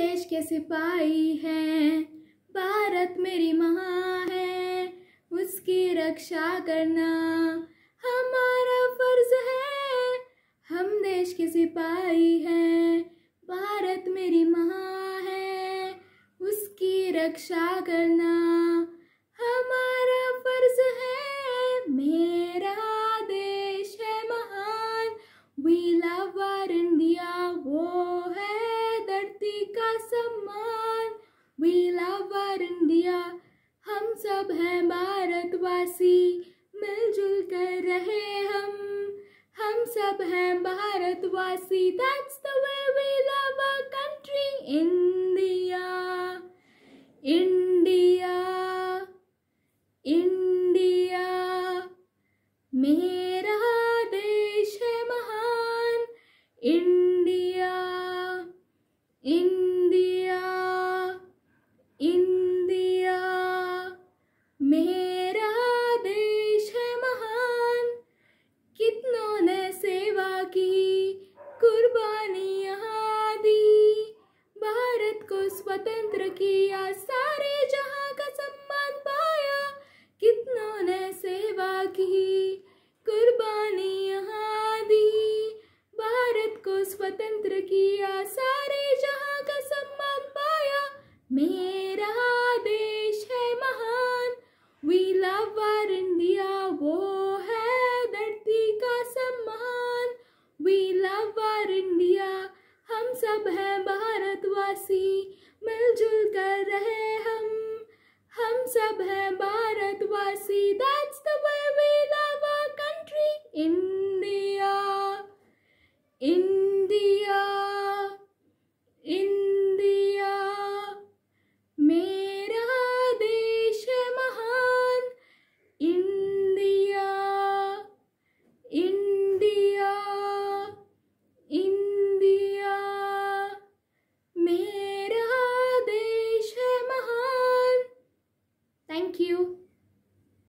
देश के सिपाही हैं भारत मेरी माँ है उसकी रक्षा करना हमारा फर्ज है हम देश के सिपाही हैं भारत मेरी माँ है उसकी रक्षा करना हमारा फर्ज है मेरा देश है महान वी लव आर इंडिया वो किसी का सम्मान वी लव आर इंडिया हम सब हैं भारतवासी मिलजुल कर रहे हम हम सब हैं भारतवासी that's the way we love our country India India India मेरे इंदिया मेरा देश है महान कितनों ने सेवा की कुर्बानियाँ दी भारत को स्वतंत्र किया सारे जहाँ का सम्मान पाया कितनों ने सेवा की कुर्बानियाँ दी भारत को स्वतंत्र किया सारे लव इंडिया हम सब हैं भारतवासी मिलजुल कर रहे हम हम सब हैं भारत